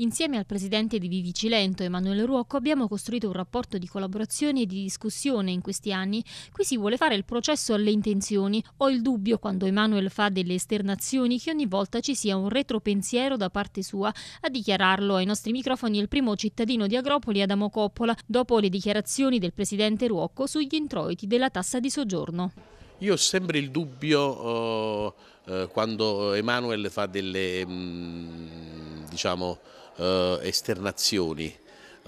Insieme al presidente di Vivicilento, Emanuele Ruocco, abbiamo costruito un rapporto di collaborazione e di discussione in questi anni. Qui si vuole fare il processo alle intenzioni. Ho il dubbio, quando Emanuele fa delle esternazioni, che ogni volta ci sia un retropensiero da parte sua. A dichiararlo ai nostri microfoni il primo cittadino di Agropoli, Adamo Coppola, dopo le dichiarazioni del presidente Ruocco sugli introiti della tassa di soggiorno. Io ho sempre il dubbio oh, eh, quando Emanuele fa delle... Mh, mm, diciamo, eh, esternazioni.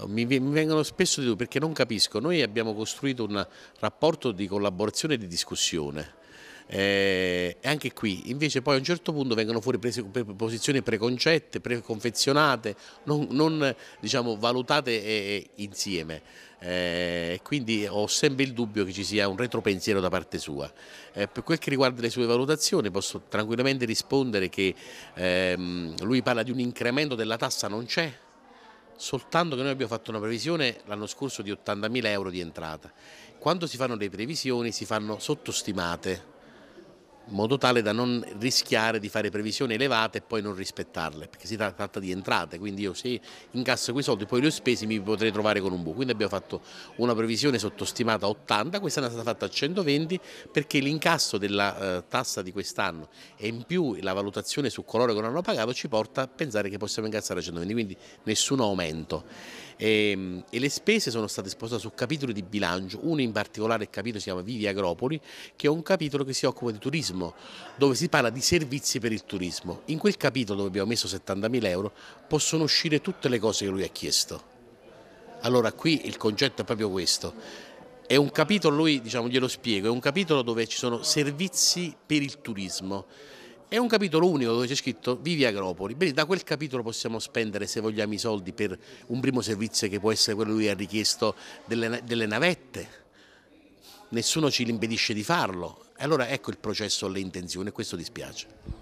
Mi, mi, vengono spesso di perché non capisco, noi abbiamo costruito un rapporto di collaborazione e di discussione eh, anche qui invece poi a un certo punto vengono fuori prese, posizioni preconcette, preconfezionate, non, non diciamo, valutate eh, eh insieme. Eh, quindi ho sempre il dubbio che ci sia un retropensiero da parte sua. Eh, per quel che riguarda le sue valutazioni posso tranquillamente rispondere che ehm, lui parla di un incremento della tassa, non c'è, soltanto che noi abbiamo fatto una previsione l'anno scorso di 80.000 euro di entrata. Quando si fanno le previsioni si fanno sottostimate in modo tale da non rischiare di fare previsioni elevate e poi non rispettarle, perché si tratta di entrate, quindi io se incasso quei soldi e poi li ho spesi mi potrei trovare con un buco. Quindi abbiamo fatto una previsione sottostimata a 80, questa è stata fatta a 120 perché l'incasso della eh, tassa di quest'anno e in più la valutazione su coloro che non hanno pagato ci porta a pensare che possiamo incassare a 120, quindi nessun aumento. E, ehm, e le spese sono state spostate su capitoli di bilancio, uno in particolare il capitolo si chiama Vivi Agropoli, che è un capitolo che si occupa di turismo turismo, dove si parla di servizi per il turismo. In quel capitolo dove abbiamo messo 70.000 euro possono uscire tutte le cose che lui ha chiesto. Allora qui il concetto è proprio questo. È un capitolo, lui diciamo, glielo spiego, è un capitolo dove ci sono servizi per il turismo. È un capitolo unico dove c'è scritto Vivi Agropoli. Bene, da quel capitolo possiamo spendere, se vogliamo, i soldi per un primo servizio che può essere quello che lui ha richiesto delle, delle navette. Nessuno ci impedisce di farlo allora ecco il processo alle intenzioni e questo dispiace.